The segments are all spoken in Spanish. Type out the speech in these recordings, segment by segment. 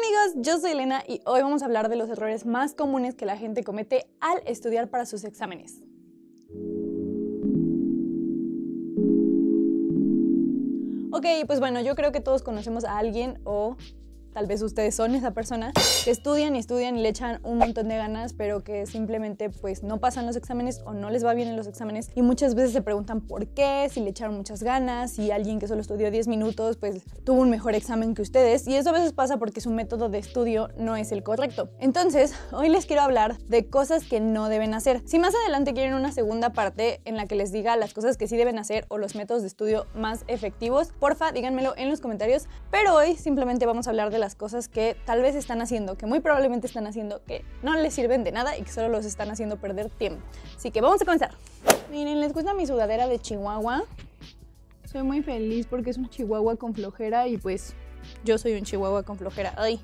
amigos, yo soy Elena y hoy vamos a hablar de los errores más comunes que la gente comete al estudiar para sus exámenes. Ok, pues bueno, yo creo que todos conocemos a alguien o tal vez ustedes son esa persona, que estudian y estudian y le echan un montón de ganas, pero que simplemente pues no pasan los exámenes o no les va bien en los exámenes y muchas veces se preguntan por qué, si le echaron muchas ganas, si alguien que solo estudió 10 minutos pues tuvo un mejor examen que ustedes y eso a veces pasa porque su método de estudio no es el correcto. Entonces, hoy les quiero hablar de cosas que no deben hacer. Si más adelante quieren una segunda parte en la que les diga las cosas que sí deben hacer o los métodos de estudio más efectivos, porfa díganmelo en los comentarios, pero hoy simplemente vamos a hablar de las cosas que tal vez están haciendo, que muy probablemente están haciendo, que no les sirven de nada y que solo los están haciendo perder tiempo. Así que vamos a comenzar. Miren, ¿les gusta mi sudadera de chihuahua? Soy muy feliz porque es un chihuahua con flojera y pues yo soy un chihuahua con flojera. Ay,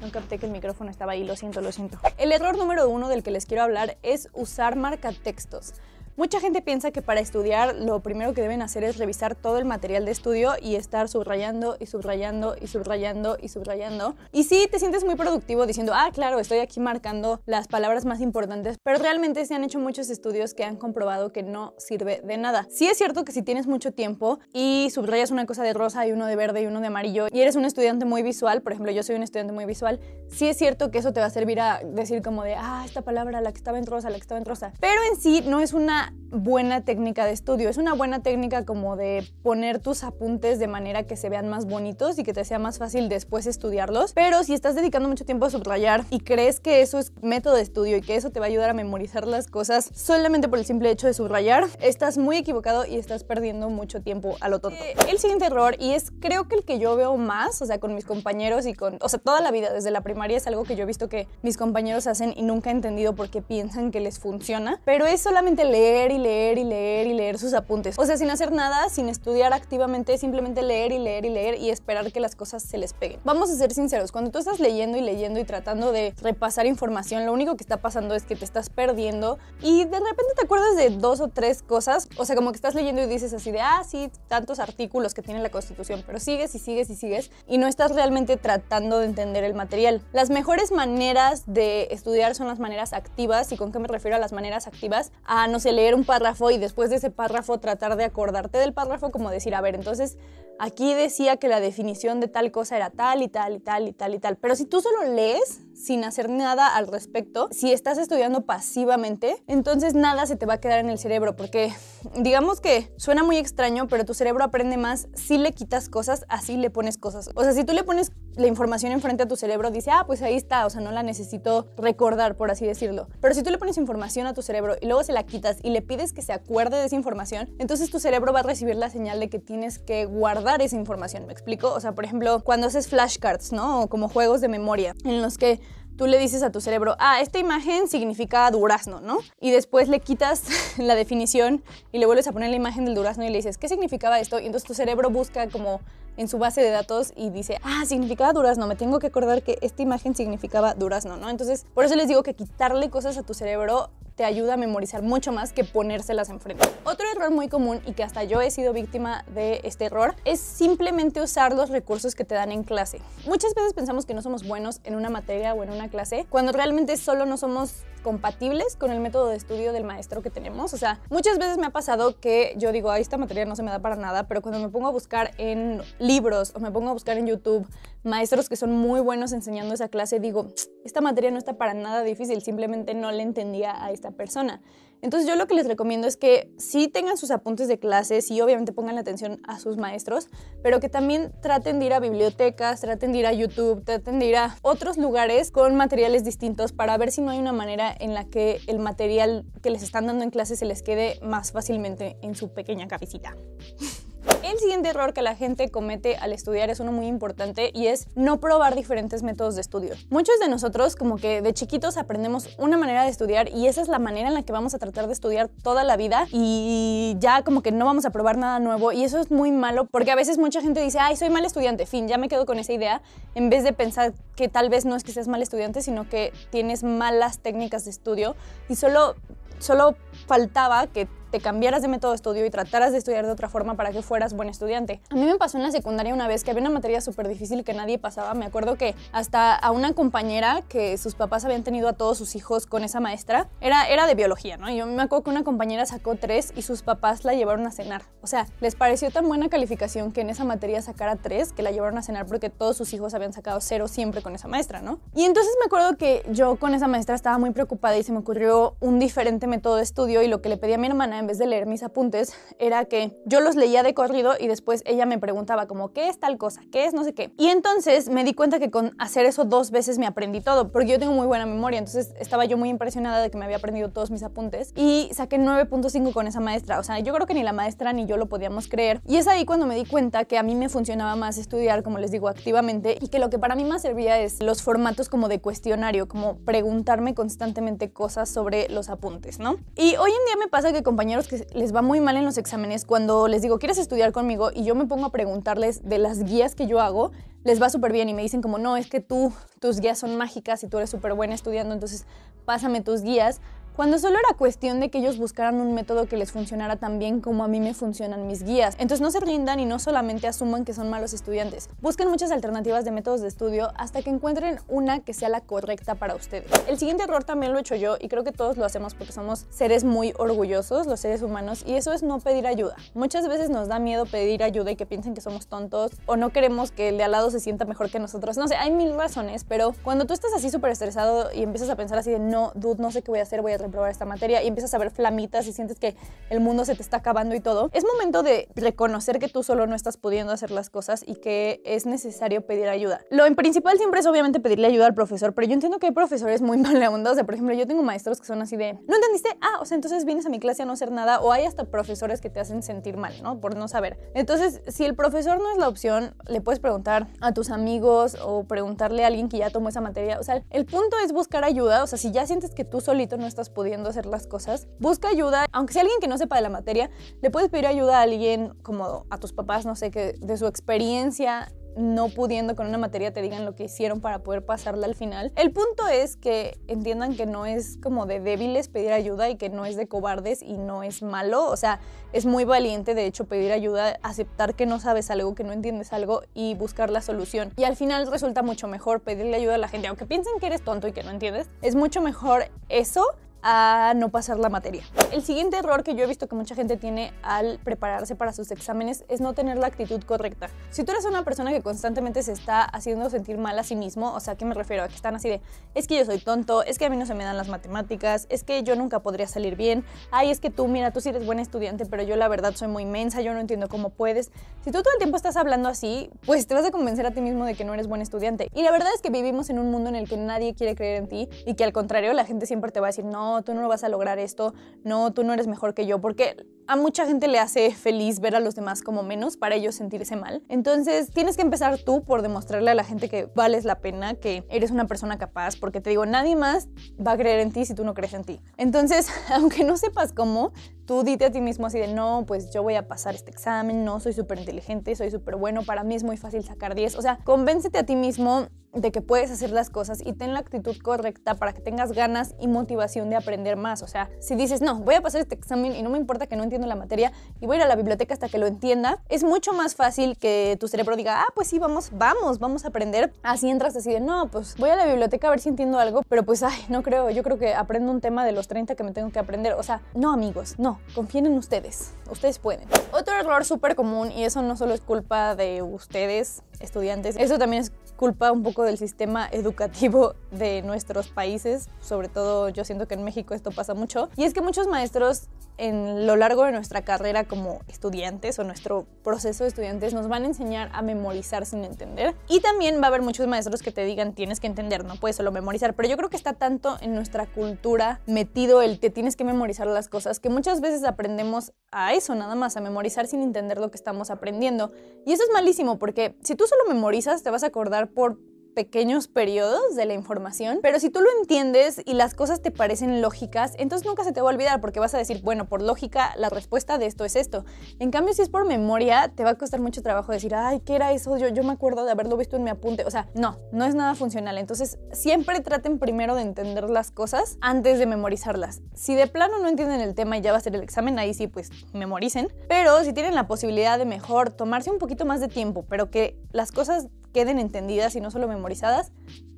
no capté que el micrófono estaba ahí, lo siento, lo siento. El error número uno del que les quiero hablar es usar marca textos Mucha gente piensa que para estudiar lo primero que deben hacer es revisar todo el material de estudio y estar subrayando y subrayando y subrayando y subrayando. Y sí, te sientes muy productivo diciendo, ah, claro, estoy aquí marcando las palabras más importantes, pero realmente se han hecho muchos estudios que han comprobado que no sirve de nada. Sí es cierto que si tienes mucho tiempo y subrayas una cosa de rosa y uno de verde y uno de amarillo y eres un estudiante muy visual, por ejemplo, yo soy un estudiante muy visual, sí es cierto que eso te va a servir a decir como de, ah, esta palabra, la que estaba en rosa, la que estaba en rosa, pero en sí no es una buena técnica de estudio, es una buena técnica como de poner tus apuntes de manera que se vean más bonitos y que te sea más fácil después estudiarlos, pero si estás dedicando mucho tiempo a subrayar y crees que eso es método de estudio y que eso te va a ayudar a memorizar las cosas solamente por el simple hecho de subrayar, estás muy equivocado y estás perdiendo mucho tiempo a lo tonto. Eh, el siguiente error, y es creo que el que yo veo más, o sea, con mis compañeros y con, o sea, toda la vida, desde la primaria es algo que yo he visto que mis compañeros hacen y nunca he entendido por qué piensan que les funciona, pero es solamente leer y leer y leer y leer sus apuntes. O sea, sin hacer nada, sin estudiar activamente, simplemente leer y leer y leer y esperar que las cosas se les peguen. Vamos a ser sinceros, cuando tú estás leyendo y leyendo y tratando de repasar información, lo único que está pasando es que te estás perdiendo y de repente te acuerdas de dos o tres cosas, o sea, como que estás leyendo y dices así de, ah, sí, tantos artículos que tiene la Constitución, pero sigues y sigues y sigues y no estás realmente tratando de entender el material. Las mejores maneras de estudiar son las maneras activas y con qué me refiero a las maneras activas, a no sé, leer un párrafo y después de ese párrafo tratar de acordarte del párrafo, como decir, a ver, entonces aquí decía que la definición de tal cosa era tal y tal y tal y tal y tal. Pero si tú solo lees sin hacer nada al respecto, si estás estudiando pasivamente, entonces nada se te va a quedar en el cerebro, porque digamos que suena muy extraño, pero tu cerebro aprende más si le quitas cosas, así le pones cosas. O sea, si tú le pones la información enfrente a tu cerebro dice, ah, pues ahí está, o sea, no la necesito recordar, por así decirlo. Pero si tú le pones información a tu cerebro y luego se la quitas y le pides que se acuerde de esa información, entonces tu cerebro va a recibir la señal de que tienes que guardar esa información, ¿me explico? O sea, por ejemplo, cuando haces flashcards, ¿no? O como juegos de memoria, en los que tú le dices a tu cerebro, ah, esta imagen significa durazno, ¿no? Y después le quitas la definición y le vuelves a poner la imagen del durazno y le dices, ¿qué significaba esto? Y entonces tu cerebro busca como en su base de datos y dice, ah, significaba durazno, me tengo que acordar que esta imagen significaba durazno, ¿no? Entonces, por eso les digo que quitarle cosas a tu cerebro te ayuda a memorizar mucho más que ponérselas enfrente. Otro error muy común y que hasta yo he sido víctima de este error es simplemente usar los recursos que te dan en clase. Muchas veces pensamos que no somos buenos en una materia o en una clase cuando realmente solo no somos compatibles con el método de estudio del maestro que tenemos. O sea, muchas veces me ha pasado que yo digo, Ay, esta materia no se me da para nada, pero cuando me pongo a buscar en libros o me pongo a buscar en YouTube maestros que son muy buenos enseñando esa clase, digo, esta materia no está para nada difícil, simplemente no le entendía a esta persona. Entonces yo lo que les recomiendo es que sí tengan sus apuntes de clases y obviamente pongan la atención a sus maestros, pero que también traten de ir a bibliotecas, traten de ir a YouTube, traten de ir a otros lugares con materiales distintos para ver si no hay una manera en la que el material que les están dando en clase se les quede más fácilmente en su pequeña cabecita. El siguiente error que la gente comete al estudiar es uno muy importante y es no probar diferentes métodos de estudio. Muchos de nosotros como que de chiquitos aprendemos una manera de estudiar y esa es la manera en la que vamos a tratar de estudiar toda la vida y ya como que no vamos a probar nada nuevo y eso es muy malo porque a veces mucha gente dice, ay, soy mal estudiante, fin, ya me quedo con esa idea, en vez de pensar que tal vez no es que seas mal estudiante, sino que tienes malas técnicas de estudio y solo, solo faltaba que te cambiaras de método de estudio y trataras de estudiar de otra forma para que fueras buen estudiante. A mí me pasó en la secundaria una vez que había una materia súper difícil que nadie pasaba. Me acuerdo que hasta a una compañera que sus papás habían tenido a todos sus hijos con esa maestra, era, era de biología, ¿no? Y yo me acuerdo que una compañera sacó tres y sus papás la llevaron a cenar. O sea, les pareció tan buena calificación que en esa materia sacara tres que la llevaron a cenar porque todos sus hijos habían sacado cero siempre con esa maestra, ¿no? Y entonces me acuerdo que yo con esa maestra estaba muy preocupada y se me ocurrió un diferente método de estudio y lo que le pedí a mi hermana en vez de leer mis apuntes, era que yo los leía de corrido y después ella me preguntaba como, ¿qué es tal cosa? ¿Qué es no sé qué? Y entonces me di cuenta que con hacer eso dos veces me aprendí todo, porque yo tengo muy buena memoria, entonces estaba yo muy impresionada de que me había aprendido todos mis apuntes y saqué 9.5 con esa maestra, o sea, yo creo que ni la maestra ni yo lo podíamos creer. Y es ahí cuando me di cuenta que a mí me funcionaba más estudiar, como les digo, activamente y que lo que para mí más servía es los formatos como de cuestionario, como preguntarme constantemente cosas sobre los apuntes, ¿no? Y hoy en día me pasa que compañeros que les va muy mal en los exámenes, cuando les digo, ¿quieres estudiar conmigo? Y yo me pongo a preguntarles de las guías que yo hago, les va súper bien y me dicen como, no, es que tú, tus guías son mágicas y tú eres súper buena estudiando, entonces pásame tus guías cuando solo era cuestión de que ellos buscaran un método que les funcionara tan bien como a mí me funcionan mis guías. Entonces no se rindan y no solamente asuman que son malos estudiantes. Busquen muchas alternativas de métodos de estudio hasta que encuentren una que sea la correcta para ustedes. El siguiente error también lo he hecho yo y creo que todos lo hacemos porque somos seres muy orgullosos, los seres humanos, y eso es no pedir ayuda. Muchas veces nos da miedo pedir ayuda y que piensen que somos tontos o no queremos que el de al lado se sienta mejor que nosotros. No sé, hay mil razones, pero cuando tú estás así súper estresado y empiezas a pensar así de no, dude, no sé qué voy a hacer, voy a probar esta materia y empiezas a ver flamitas y sientes que el mundo se te está acabando y todo, es momento de reconocer que tú solo no estás pudiendo hacer las cosas y que es necesario pedir ayuda. Lo principal siempre es obviamente pedirle ayuda al profesor, pero yo entiendo que hay profesores muy mala o sea, por ejemplo, yo tengo maestros que son así de, ¿no entendiste? Ah, o sea, entonces vienes a mi clase a no hacer nada o hay hasta profesores que te hacen sentir mal, ¿no? Por no saber. Entonces, si el profesor no es la opción, le puedes preguntar a tus amigos o preguntarle a alguien que ya tomó esa materia. O sea, el punto es buscar ayuda. O sea, si ya sientes que tú solito no estás pudiendo hacer las cosas, busca ayuda, aunque sea alguien que no sepa de la materia, le puedes pedir ayuda a alguien como a tus papás, no sé, que de su experiencia no pudiendo con una materia te digan lo que hicieron para poder pasarla al final. El punto es que entiendan que no es como de débiles pedir ayuda y que no es de cobardes y no es malo. O sea, es muy valiente de hecho pedir ayuda, aceptar que no sabes algo, que no entiendes algo y buscar la solución. Y al final resulta mucho mejor pedirle ayuda a la gente, aunque piensen que eres tonto y que no entiendes. Es mucho mejor eso a no pasar la materia. El siguiente error que yo he visto que mucha gente tiene al prepararse para sus exámenes es no tener la actitud correcta. Si tú eres una persona que constantemente se está haciendo sentir mal a sí mismo, o sea, ¿qué me refiero? A que están así de, es que yo soy tonto, es que a mí no se me dan las matemáticas, es que yo nunca podría salir bien, ay, es que tú, mira, tú sí eres buen estudiante, pero yo la verdad soy muy inmensa, yo no entiendo cómo puedes. Si tú todo el tiempo estás hablando así, pues te vas a convencer a ti mismo de que no eres buen estudiante. Y la verdad es que vivimos en un mundo en el que nadie quiere creer en ti y que al contrario la gente siempre te va a decir, no, tú no lo vas a lograr esto, no, tú no eres mejor que yo, porque a mucha gente le hace feliz ver a los demás como menos para ellos sentirse mal. Entonces tienes que empezar tú por demostrarle a la gente que vales la pena, que eres una persona capaz, porque te digo, nadie más va a creer en ti si tú no crees en ti. Entonces, aunque no sepas cómo, tú dite a ti mismo así de, no, pues yo voy a pasar este examen, no, soy súper inteligente, soy súper bueno, para mí es muy fácil sacar 10. O sea, convéncete a ti mismo de que puedes hacer las cosas y ten la actitud correcta para que tengas ganas y motivación de aprender más. O sea, si dices, no, voy a pasar este examen y no me importa que no la materia y voy a ir a la biblioteca hasta que lo entienda, es mucho más fácil que tu cerebro diga, ah, pues sí, vamos, vamos, vamos a aprender. Así entras así de, no, pues voy a la biblioteca a ver si entiendo algo, pero pues, ay, no creo, yo creo que aprendo un tema de los 30 que me tengo que aprender. O sea, no, amigos, no, confíen en ustedes, ustedes pueden. Otro error súper común, y eso no solo es culpa de ustedes, estudiantes, eso también es culpa un poco del sistema educativo de nuestros países, sobre todo yo siento que en México esto pasa mucho, y es que muchos maestros en lo largo de nuestra carrera como estudiantes o nuestro proceso de estudiantes nos van a enseñar a memorizar sin entender. Y también va a haber muchos maestros que te digan tienes que entender, no puedes solo memorizar. Pero yo creo que está tanto en nuestra cultura metido el que tienes que memorizar las cosas que muchas veces aprendemos a eso nada más, a memorizar sin entender lo que estamos aprendiendo. Y eso es malísimo porque si tú solo memorizas te vas a acordar por pequeños periodos de la información, pero si tú lo entiendes y las cosas te parecen lógicas, entonces nunca se te va a olvidar porque vas a decir, bueno, por lógica la respuesta de esto es esto. En cambio, si es por memoria, te va a costar mucho trabajo decir, ay, ¿qué era eso? Yo, yo me acuerdo de haberlo visto en mi apunte. O sea, no, no es nada funcional. Entonces, siempre traten primero de entender las cosas antes de memorizarlas. Si de plano no entienden el tema y ya va a ser el examen, ahí sí, pues memoricen. Pero si tienen la posibilidad de mejor tomarse un poquito más de tiempo, pero que las cosas queden entendidas y no solo memorizadas,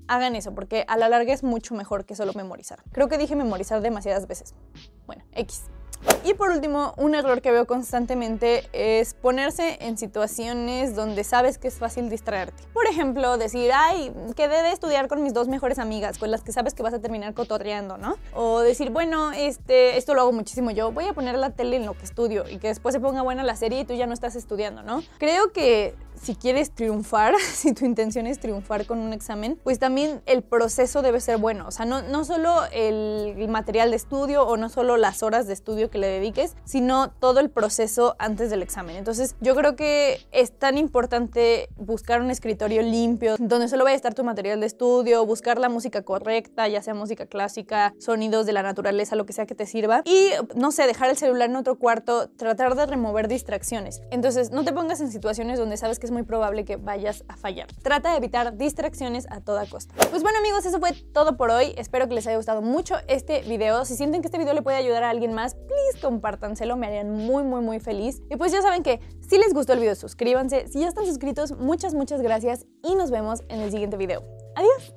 hagan eso, porque a la larga es mucho mejor que solo memorizar. Creo que dije memorizar demasiadas veces. Bueno, X. Y por último, un error que veo constantemente es ponerse en situaciones donde sabes que es fácil distraerte. Por ejemplo, decir, ay, que de estudiar con mis dos mejores amigas, con las que sabes que vas a terminar cotorreando, ¿no? O decir, bueno, este, esto lo hago muchísimo yo, voy a poner la tele en lo que estudio y que después se ponga buena la serie y tú ya no estás estudiando, ¿no? Creo que si quieres triunfar, si tu intención es triunfar con un examen, pues también el proceso debe ser bueno. O sea, no, no solo el material de estudio o no solo las horas de estudio que le dediques, sino todo el proceso antes del examen. Entonces yo creo que es tan importante buscar un escritorio limpio donde solo vaya a estar tu material de estudio, buscar la música correcta, ya sea música clásica, sonidos de la naturaleza, lo que sea que te sirva. Y no sé, dejar el celular en otro cuarto, tratar de remover distracciones. Entonces no te pongas en situaciones donde sabes que es muy probable que vayas a fallar. Trata de evitar distracciones a toda costa. Pues bueno amigos, eso fue todo por hoy. Espero que les haya gustado mucho este video. Si sienten que este video le puede ayudar a alguien más, compártanselo, me harían muy, muy, muy feliz. Y pues ya saben que si les gustó el video, suscríbanse. Si ya están suscritos, muchas, muchas gracias y nos vemos en el siguiente video. Adiós.